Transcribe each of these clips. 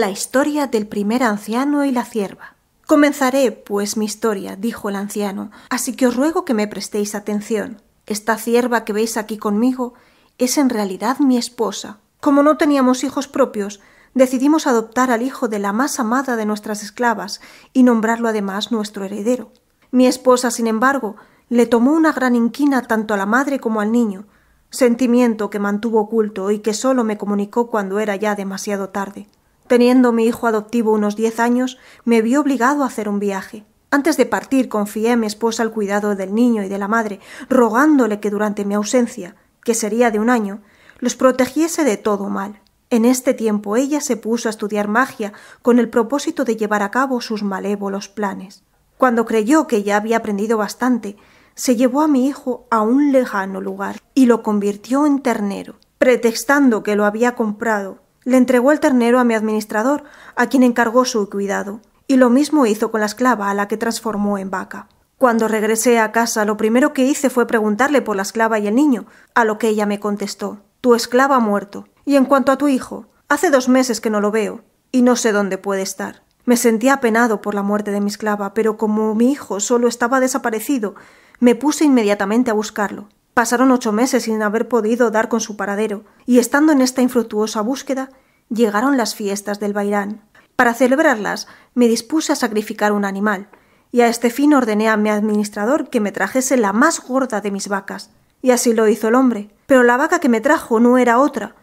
La historia del primer anciano y la cierva. Comenzaré, pues, mi historia, dijo el anciano, así que os ruego que me prestéis atención. Esta cierva que veis aquí conmigo es en realidad mi esposa. Como no teníamos hijos propios, decidimos adoptar al hijo de la más amada de nuestras esclavas y nombrarlo además nuestro heredero. Mi esposa, sin embargo, le tomó una gran inquina tanto a la madre como al niño, sentimiento que mantuvo oculto y que solo me comunicó cuando era ya demasiado tarde. Teniendo mi hijo adoptivo unos diez años, me vi obligado a hacer un viaje. Antes de partir confié a mi esposa el cuidado del niño y de la madre, rogándole que durante mi ausencia, que sería de un año, los protegiese de todo mal. En este tiempo ella se puso a estudiar magia con el propósito de llevar a cabo sus malévolos planes. Cuando creyó que ya había aprendido bastante, se llevó a mi hijo a un lejano lugar y lo convirtió en ternero, pretextando que lo había comprado le entregó el ternero a mi administrador, a quien encargó su cuidado, y lo mismo hizo con la esclava a la que transformó en vaca. Cuando regresé a casa, lo primero que hice fue preguntarle por la esclava y el niño, a lo que ella me contestó Tu esclava ha muerto. Y en cuanto a tu hijo, hace dos meses que no lo veo, y no sé dónde puede estar. Me sentía apenado por la muerte de mi esclava, pero como mi hijo solo estaba desaparecido, me puse inmediatamente a buscarlo. Pasaron ocho meses sin haber podido dar con su paradero, y estando en esta infructuosa búsqueda, llegaron las fiestas del Bairán. Para celebrarlas, me dispuse a sacrificar un animal, y a este fin ordené a mi administrador que me trajese la más gorda de mis vacas, y así lo hizo el hombre. Pero la vaca que me trajo no era otra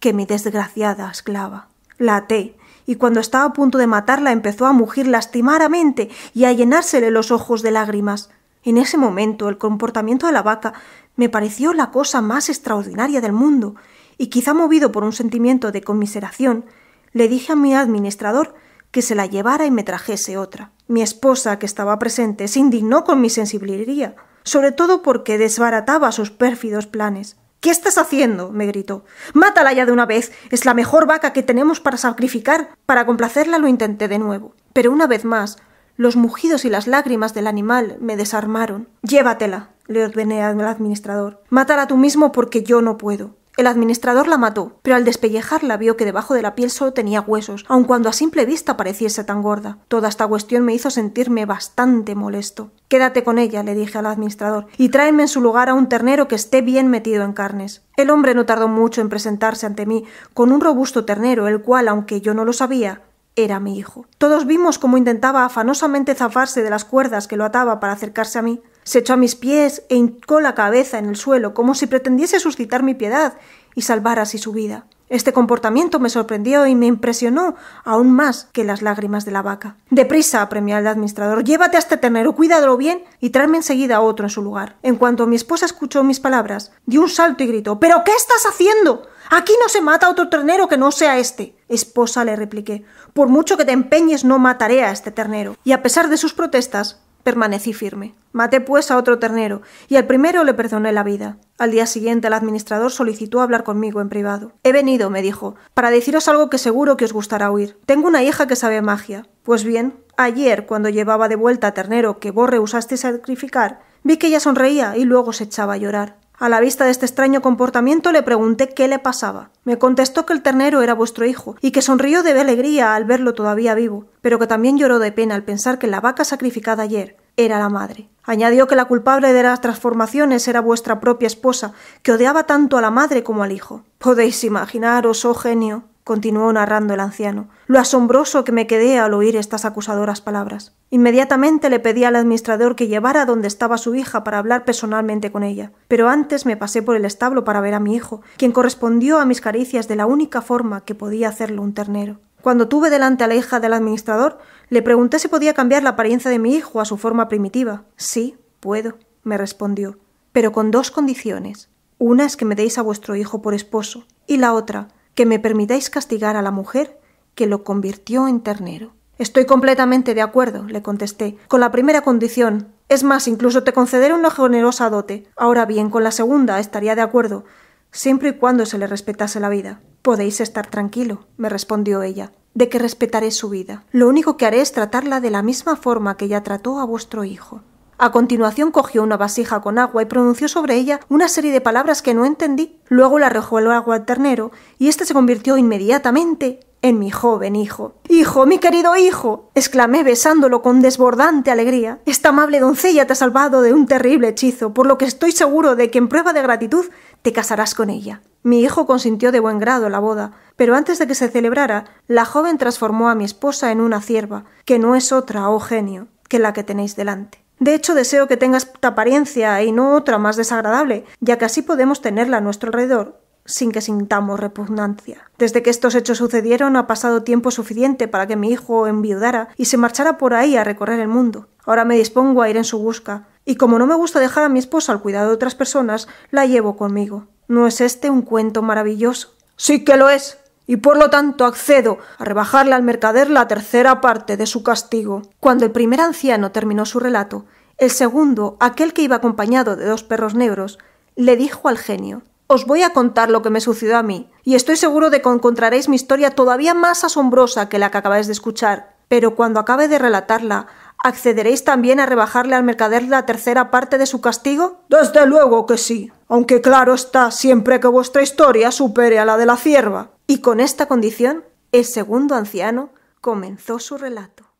que mi desgraciada esclava. La até, y cuando estaba a punto de matarla empezó a mugir lastimadamente y a llenársele los ojos de lágrimas. En ese momento el comportamiento de la vaca me pareció la cosa más extraordinaria del mundo, y quizá movido por un sentimiento de conmiseración, le dije a mi administrador que se la llevara y me trajese otra. Mi esposa, que estaba presente, se indignó con mi sensibilidad, sobre todo porque desbarataba sus pérfidos planes. ¿Qué estás haciendo? me gritó. Mátala ya de una vez. Es la mejor vaca que tenemos para sacrificar. Para complacerla lo intenté de nuevo. Pero una vez más, los mugidos y las lágrimas del animal me desarmaron. Llévatela, le ordené al administrador. Mátala tú mismo porque yo no puedo. El administrador la mató, pero al despellejarla vio que debajo de la piel solo tenía huesos, aun cuando a simple vista pareciese tan gorda. Toda esta cuestión me hizo sentirme bastante molesto. Quédate con ella, le dije al administrador, y tráeme en su lugar a un ternero que esté bien metido en carnes. El hombre no tardó mucho en presentarse ante mí con un robusto ternero, el cual, aunque yo no lo sabía, era mi hijo. Todos vimos cómo intentaba afanosamente zafarse de las cuerdas que lo ataba para acercarse a mí. Se echó a mis pies e hincó la cabeza en el suelo, como si pretendiese suscitar mi piedad y salvar así su vida. Este comportamiento me sorprendió y me impresionó aún más que las lágrimas de la vaca. Deprisa, apremió al administrador, llévate a este ternero, cuídalo bien y tráeme enseguida a otro en su lugar. En cuanto mi esposa escuchó mis palabras, dio un salto y gritó ¿Pero qué estás haciendo? Aquí no se mata otro ternero que no sea este. Esposa, le repliqué, por mucho que te empeñes no mataré a este ternero. Y a pesar de sus protestas, Permanecí firme. Maté pues a otro ternero, y al primero le perdoné la vida. Al día siguiente el administrador solicitó hablar conmigo en privado. He venido, me dijo, para deciros algo que seguro que os gustará oír. Tengo una hija que sabe magia. Pues bien, ayer, cuando llevaba de vuelta ternero que vos rehusaste sacrificar, vi que ella sonreía y luego se echaba a llorar. A la vista de este extraño comportamiento le pregunté qué le pasaba. Me contestó que el ternero era vuestro hijo, y que sonrió de alegría al verlo todavía vivo, pero que también lloró de pena al pensar que la vaca sacrificada ayer era la madre. Añadió que la culpable de las transformaciones era vuestra propia esposa, que odiaba tanto a la madre como al hijo. Podéis imaginaros, oh genio, continuó narrando el anciano, lo asombroso que me quedé al oír estas acusadoras palabras. Inmediatamente le pedí al administrador que llevara donde estaba su hija para hablar personalmente con ella, pero antes me pasé por el establo para ver a mi hijo, quien correspondió a mis caricias de la única forma que podía hacerlo un ternero. Cuando tuve delante a la hija del administrador, le pregunté si podía cambiar la apariencia de mi hijo a su forma primitiva. Sí, puedo, me respondió, pero con dos condiciones. Una es que me deis a vuestro hijo por esposo, y la otra, que me permitáis castigar a la mujer que lo convirtió en ternero. Estoy completamente de acuerdo, le contesté, con la primera condición. Es más, incluso te concederé una generosa dote. Ahora bien, con la segunda estaría de acuerdo, siempre y cuando se le respetase la vida. Podéis estar tranquilo, me respondió ella, de que respetaré su vida. Lo único que haré es tratarla de la misma forma que ella trató a vuestro hijo. A continuación cogió una vasija con agua y pronunció sobre ella una serie de palabras que no entendí. Luego la arrojó el agua al ternero y éste se convirtió inmediatamente en mi joven hijo. Hijo, mi querido hijo. exclamé besándolo con desbordante alegría. Esta amable doncella te ha salvado de un terrible hechizo, por lo que estoy seguro de que en prueba de gratitud te casarás con ella. Mi hijo consintió de buen grado la boda, pero antes de que se celebrara, la joven transformó a mi esposa en una cierva, que no es otra, oh genio, que la que tenéis delante. De hecho, deseo que tengas esta apariencia y no otra más desagradable, ya que así podemos tenerla a nuestro alrededor sin que sintamos repugnancia. Desde que estos hechos sucedieron ha pasado tiempo suficiente para que mi hijo enviudara y se marchara por ahí a recorrer el mundo. Ahora me dispongo a ir en su busca, y como no me gusta dejar a mi esposa al cuidado de otras personas, la llevo conmigo. ¿No es este un cuento maravilloso? Sí que lo es, y por lo tanto accedo a rebajarle al mercader la tercera parte de su castigo. Cuando el primer anciano terminó su relato, el segundo, aquel que iba acompañado de dos perros negros, le dijo al genio Os voy a contar lo que me sucedió a mí, y estoy seguro de que encontraréis mi historia todavía más asombrosa que la que acabáis de escuchar. Pero cuando acabe de relatarla, ¿accederéis también a rebajarle al mercader la tercera parte de su castigo? Desde luego que sí, aunque claro está siempre que vuestra historia supere a la de la cierva. Y con esta condición, el segundo anciano comenzó su relato.